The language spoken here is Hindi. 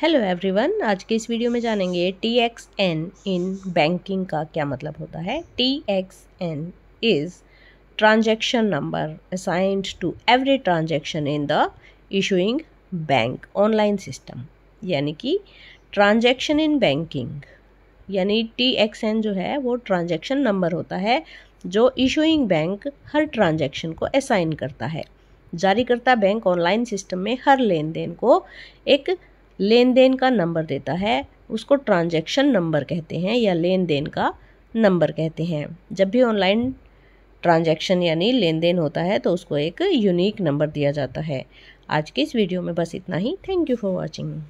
हेलो एवरीवन आज के इस वीडियो में जानेंगे T X N in banking का क्या मतलब होता है T X N is transaction number assigned to every transaction in the issuing bank online system यानी कि ट्रांजेक्शन इन बैंकिंग यानी टी एक्स एन जो है वो ट्रांजेक्शन नंबर होता है जो इशूइंग बैंक हर ट्रांजेक्शन को असाइन करता है जारीकर्ता बैंक ऑनलाइन सिस्टम में हर लेन देन को एक लेन देन का नंबर देता है उसको ट्रांजैक्शन नंबर कहते हैं या लेन देन का नंबर कहते हैं जब भी ऑनलाइन ट्रांजैक्शन यानी लेन देन होता है तो उसको एक यूनिक नंबर दिया जाता है आज के इस वीडियो में बस इतना ही थैंक यू फॉर वॉचिंग